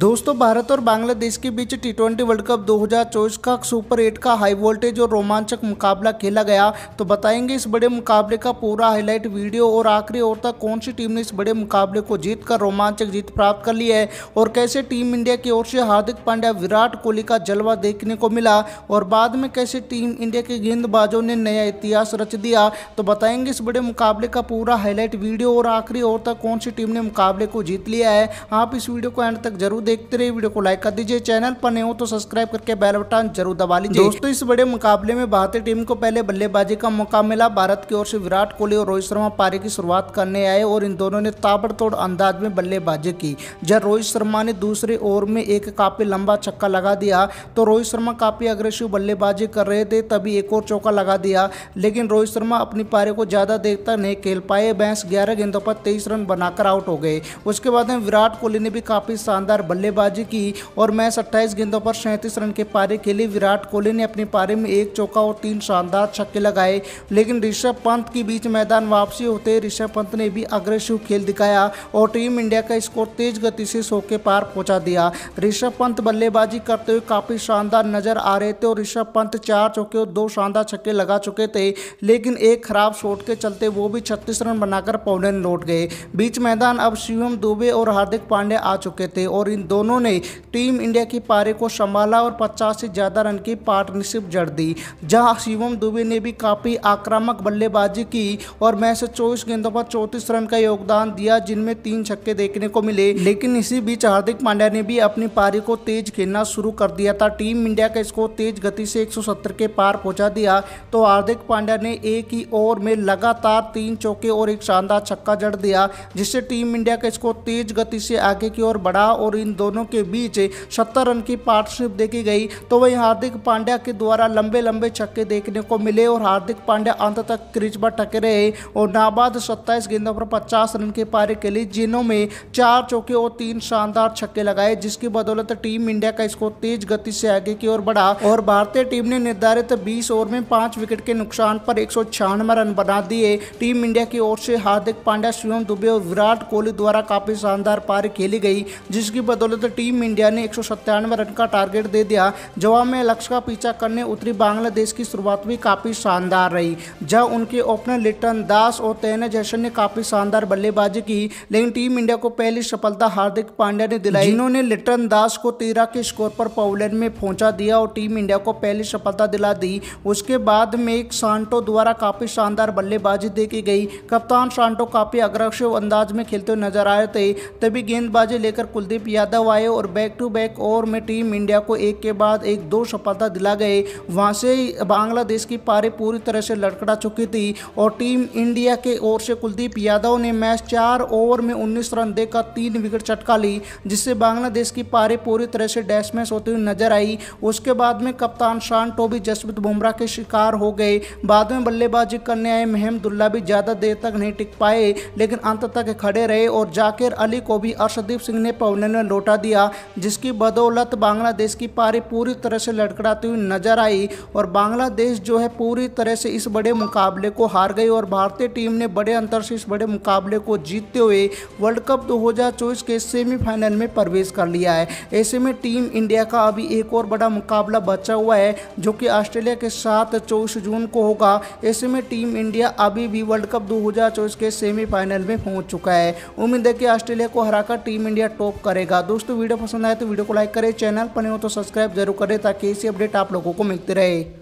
दोस्तों भारत और बांग्लादेश के बीच टी ट्वेंटी वर्ल्ड कप 2024 का सुपर एट का हाई वोल्टेज और रोमांचक मुकाबला खेला गया तो बताएंगे इस बड़े मुकाबले का पूरा हाईलाइट वीडियो और आखिरी ओवर तक कौन सी टीम ने इस बड़े मुकाबले को जीत कर रोमांचक जीत प्राप्त कर ली है और कैसे टीम इंडिया की ओर से हार्दिक पांड्या विराट कोहली का जलवा देखने को मिला और बाद में कैसे टीम इंडिया के गेंदबाजों ने नया इतिहास रच दिया तो बताएंगे इस बड़े मुकाबले का पूरा हाईलाइट वीडियो और आखिरी ओवर तक कौन सी टीम ने मुकाबले को जीत लिया है आप इस वीडियो को एंड तक जरूर देखते रहे वीडियो को लाइक कर दीजिए चैनल पर नए हो तो सब्सक्राइब करके बेल बटन जरूर दबा लीजिए दोस्तों इस बड़े मुकाबले में भारतीय टीम को पहले बल्लेबाजी का मौका मिला भारत की ओर से विराट कोहली और रोहित शर्मा पारी की शुरुआत करने आए और इन दोनों ने ताबड़तोड़ अंदाज में बल्लेबाजी की जब रोहित शर्मा ने दूसरे ओवर में एक काफी लंबा छक्का लगा दिया तो रोहित शर्मा काफी अग्रेसिव बल्लेबाजी कर रहे थे तभी एक और चौका लगा दिया लेकिन रोहित शर्मा अपनी पारी को ज़्यादा देर तक नहीं खेल पाए बैंस ग्यारह गेंदों पर तेईस रन बनाकर आउट हो गए उसके बाद में विराट कोहली ने भी काफ़ी शानदार बल्लेबाजी की और मैच अट्ठाईस गेंदों पर सैंतीस रन के पारे खेले विराट कोहली ने अपने पारे में एक चौका और तीन शानदार छक्के लगाए लेकिन ऋषभ पंत के बीच मैदान वापसी होते ऋषभ पंत ने भी अग्रेसिव खेल दिखाया और टीम इंडिया का स्कोर तेज गति से सौ के पार पहुंचा दिया ऋषभ पंत बल्लेबाजी करते हुए काफ़ी शानदार नजर आ रहे थे और ऋषभ पंत चार चौके और दो शानदार छक्के लगा चुके थे लेकिन एक खराब शॉट के चलते वो भी छत्तीस रन बनाकर पौलन लौट गए बीच मैदान अब शिवम दुबे और हार्दिक पांडे आ चुके थे और इन इन दोनों ने टीम इंडिया की पारी को संभाला और 50 से ज़्यादा रन की पार्टनरशिप जड़ दी जहां शिवम दुबे ने भी काफ़ी आक्रामक बल्लेबाजी की और मैच से चौबीस गेंदों पर चौंतीस रन का योगदान दिया जिनमें तीन छक्के देखने को मिले लेकिन इसी बीच हार्दिक पांड्या ने भी अपनी पारी को तेज खेलना शुरू कर दिया था टीम इंडिया का स्कोर तेज गति से एक के पार पहुंचा दिया तो हार्दिक पांड्या ने एक ही ओवर में लगातार तीन चौके और एक शानदार छक्का जड़ दिया जिससे टीम इंडिया का स्कोर तेज गति से आगे की ओर बढ़ा और इन दोनों के बीच सत्तर रन की पार्टनरशिप देखी गई तो वहीं हार्दिक पांड्या के द्वारा लंबे लंबे छक्के देखने को मिले और हार्दिक पांड्या अंत तक क्रीज पर टके रहे और नाबाद सत्ताईस गेंदों पर पचास रन की पारी के लिए जिनों में चार चौके और तीन शानदार छक्के लगाए जिसकी बदौलत टीम इंडिया का स्कोर तेज गति से आगे की ओर बढ़ा और भारतीय टीम ने निर्धारित बीस ओवर में पांच विकेट के नुकसान पर एक रन बना दिए टीम इंडिया की ओर से हार्दिक पांड्या शिवम दुबे और विराट कोहली द्वारा काफी शानदार पारी खेली गई जिसकी बदौलत टीम इंडिया ने एक रन का टारगेट दे दिया जवाब में लक्ष्य का पीछा करने उतरी बांग्लादेश की शुरुआत भी काफ़ी शानदार रही जहां उनके ओपनर लिटन दास और तैना जैसन ने काफ़ी शानदार बल्लेबाजी की लेकिन टीम इंडिया को पहली सफलता हार्दिक पांड्या ने दिलाई इन्होंने लिटन दास को तेरह के स्कोर पर पोलैंड में पहुंचा दिया और टीम इंडिया को पहली सफलता दिला दी उसके बाद में एक सांटो द्वारा काफ़ी शानदार बल्लेबाजी देखी गई कप्तान सांटो काफ़ी अग्रसिव अंदाज में खेलते नजर आए थे तभी गेंदबाजी लेकर कुलदीप यादव यादव आए और बैक टू बैक ओवर में टीम इंडिया को एक के बाद एक दो सफलता दिला गए वहाँ से बांग्लादेश की पारी पूरी तरह से लड़खड़ा चुकी थी और टीम इंडिया के ओर से कुलदीप यादव ने मैच चार ओवर में उन्नीस रन देकर तीन विकेट चटका ली जिससे बांग्लादेश की पारी पूरी तरह से डैशमैस होती हुई नजर आई उसके बाद में कप्तान शान टोबी जसप्रीत बुमराह के शिकार हो गए बाद में बल्लेबाजी करने आए महमदुल्ला भी ज़्यादा देर तक नहीं टिक पाए लेकिन अंत तक खड़े रहे और जाकिर अली को भी अर्षदीप सिंह ने पवने डोटा दिया जिसकी बदौलत बांग्लादेश की पारी पूरी तरह से लड़कड़ाती हुई नजर आई और बांग्लादेश जो है पूरी तरह से इस बड़े मुकाबले को हार गई और भारतीय टीम ने बड़े अंतर से इस बड़े मुकाबले को जीतते हुए वर्ल्ड कप दो के सेमीफाइनल में प्रवेश कर लिया है ऐसे में टीम इंडिया का अभी एक और बड़ा मुकाबला बचा हुआ है जो कि ऑस्ट्रेलिया के साथ चौबीस जून को होगा ऐसे में टीम इंडिया अभी भी वर्ल्ड कप दो के सेमीफाइनल में पहुंच चुका है उम्मीद है कि ऑस्ट्रेलिया को हराकर टीम इंडिया टॉप करेगा दोस्तों वीडियो पसंद आए तो वीडियो को लाइक करें चैनल पर नहीं हो तो सब्सक्राइब जरूर करें ताकि ऐसी अपडेट आप लोगों को मिलती रहे